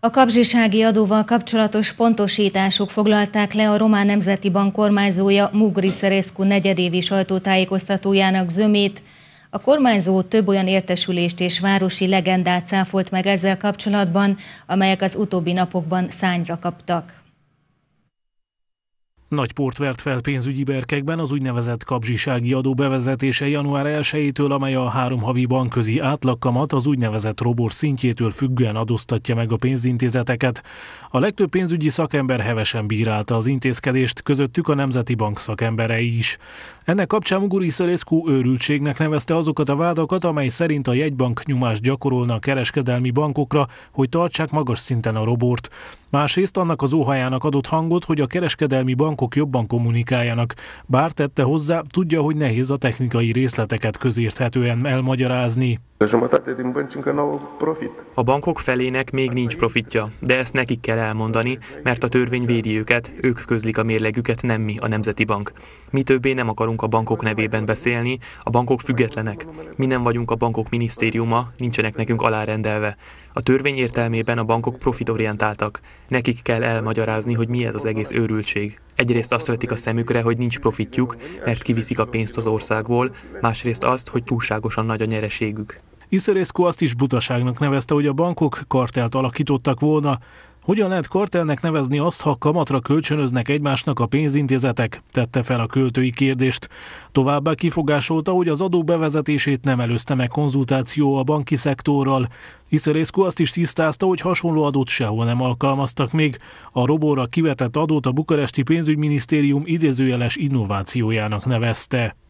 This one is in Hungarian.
A kapzsisági adóval kapcsolatos pontosítások foglalták le a Román Nemzeti Bank kormányzója Mugri Szerescu negyedévi sajtótájékoztatójának zömét. A kormányzó több olyan értesülést és városi legendát száfolt meg ezzel kapcsolatban, amelyek az utóbbi napokban szányra kaptak. Nagy port vert fel pénzügyi berkekben az úgynevezett kapzsisági adó bevezetése január 1-től, amely a három havi bankközi átlagkamat az úgynevezett robor szintjétől függően adóztatja meg a pénzintézeteket. A legtöbb pénzügyi szakember hevesen bírálta az intézkedést, közöttük a Nemzeti Bank szakemberei is. Ennek kapcsán Muguri Szölészkú őrültségnek nevezte azokat a vádakat, amely szerint a jegybank nyomást gyakorolna a kereskedelmi bankokra, hogy tartsák magas szinten a robort. Másrészt annak az óhajának adott hangot, hogy a kereskedelmi bank bankok jobban kommunikáljanak. Bár tette hozzá, tudja, hogy nehéz a technikai részleteket közérthetően elmagyarázni. A jumătate din bănci încă nu au profit. A bankok felének még nincs profitja, de ezt nekik kell elmondani, mert a törvény védi őket, ők közlik a mérlegüket, nem mi, a Nemzeti Bank. Mi többé nem akarunk a bankok nevében beszélni, a bankok függetlenek. Mi nem vagyunk a bankok minisztériuma, nincsenek nekünk alárendelve. A törvény értelmében a bankok profitorientáltak. Nekik kell elmagyarázni, hogy mi ez az egész őrültség. Egyrészt azt vetik a szemükre, hogy nincs profitjuk, mert kiviszik a pénzt az országból, másrészt azt, hogy túlságosan nagy a nyereségük. Iszerészko azt is butaságnak nevezte, hogy a bankok kartelt alakítottak volna. Hogyan lehet kartelnek nevezni azt, ha kamatra kölcsönöznek egymásnak a pénzintézetek? Tette fel a költői kérdést. Továbbá kifogásolta, hogy az adó bevezetését nem előzte meg konzultáció a banki szektorral. Iszerészko azt is tisztázta, hogy hasonló adót sehol nem alkalmaztak még. A robóra kivetett adót a bukaresti pénzügyminisztérium idézőjeles innovációjának nevezte.